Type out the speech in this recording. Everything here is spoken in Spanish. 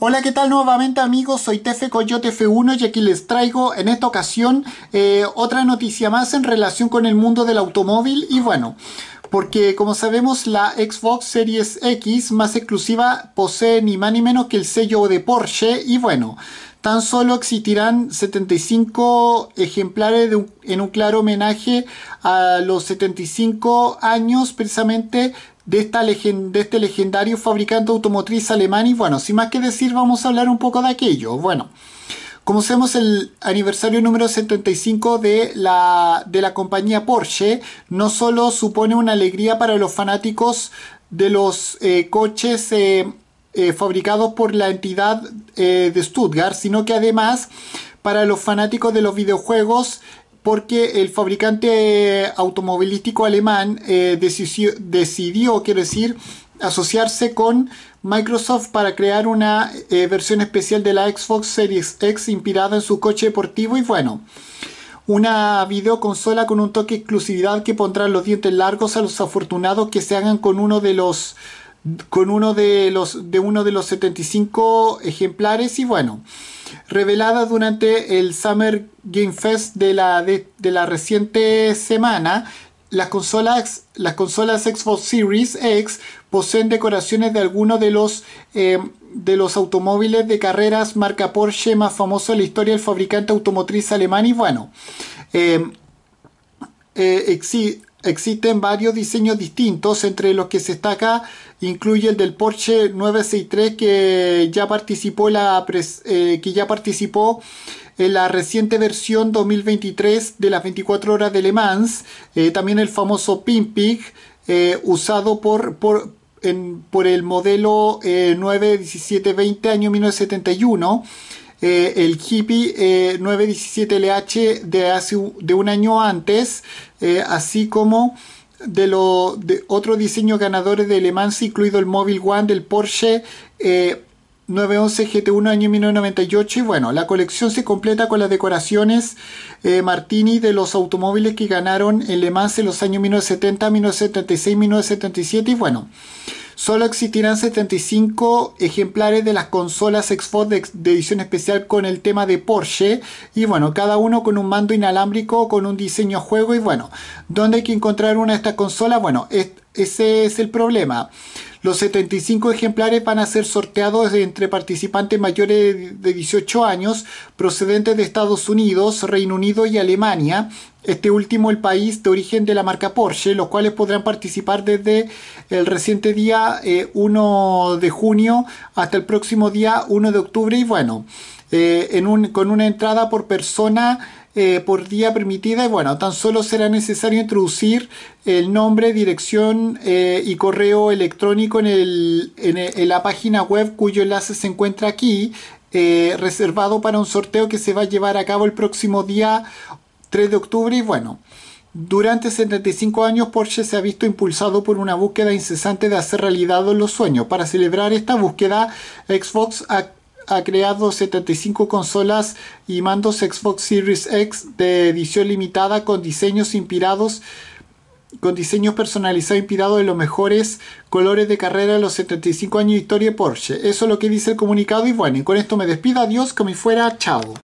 Hola, ¿qué tal nuevamente amigos? Soy Tefe Coyote F1 y aquí les traigo en esta ocasión eh, otra noticia más en relación con el mundo del automóvil y bueno, porque como sabemos la Xbox Series X más exclusiva posee ni más ni menos que el sello de Porsche y bueno, tan solo existirán 75 ejemplares en un claro homenaje a los 75 años precisamente de, este legendario fabricante automotriz alemán. Y bueno, sin más que decir, vamos a hablar un poco de aquello. Bueno, como sabemos, el aniversario número 75 de la, de la compañía Porsche no solo supone una alegría para los fanáticos de los eh, coches eh, eh, fabricados por la entidad de Stuttgart, sino que además para los fanáticos de los videojuegos porque el fabricante eh, automovilístico alemán eh, decidió, quiero decir, asociarse con Microsoft para crear una eh, versión especial de la Xbox Series X inspirada en su coche deportivo y bueno, una videoconsola con un toque de exclusividad que pondrá los dientes largos a los afortunados que se hagan con uno de los con uno de los, de uno de los 75 ejemplares y bueno, revelada durante el Summer Game Fest de la, de, la reciente semana, las consolas, las consolas Xbox Series X poseen decoraciones de algunos de los, eh, de los automóviles de carreras marca Porsche más famoso en la historia del fabricante automotriz alemán y bueno, eh, eh, existen varios diseños distintos, entre los que se destaca incluye el del Porsche 963 que ya participó, la eh, que ya participó en la reciente versión 2023 de las 24 horas de Le Mans, eh, también el famoso Pimpig eh, usado por, por, por, el modelo 91720 año 1971. Eh, el hippie 917LH eh, de hace de un año antes, eh, así como de, los de otros diseños ganadores de Le Mans, incluido el Mobile One del Porsche 911 GT1 año 1998 y bueno, la colección se completa con las decoraciones Martini de los automóviles que ganaron en Le Mans en los años 1970, 1976, 1977 y bueno, Solo existirán 75 ejemplares de las consolas Xbox de, edición especial con el tema de Porsche. Y bueno, cada uno con un mando inalámbrico, con un diseño juego. Y bueno, ¿dónde hay que encontrar una de estas consolas? Bueno, ese es el problema. Los 75 ejemplares van a ser sorteados entre participantes mayores de 18 años procedentes de Estados Unidos, Reino Unido y Alemania, este último el país de origen de la marca Porsche, los cuales podrán participar desde el reciente día 1 eh, de junio hasta el próximo día 1 de octubre y bueno, eh, con una entrada por persona eh, por día permitida y bueno, tan solo será necesario introducir el nombre, dirección eh, y correo electrónico en, en, la página web cuyo enlace se encuentra aquí, eh, reservado para un sorteo que se va a llevar a cabo el próximo día 3 de octubre y bueno. Durante 75 años Porsche se ha visto impulsado por una búsqueda incesante de hacer realidad los sueños. Para celebrar esta búsqueda, Xbox ha ha creado 75 consolas y mandos Xbox Series X de edición limitada con diseños inspirados con diseños personalizados e inspirados en los mejores colores de carrera de los 75 años de historia de Porsche. Eso es lo que dice el comunicado y bueno, y con esto me despido, adiós, como fuera, chao.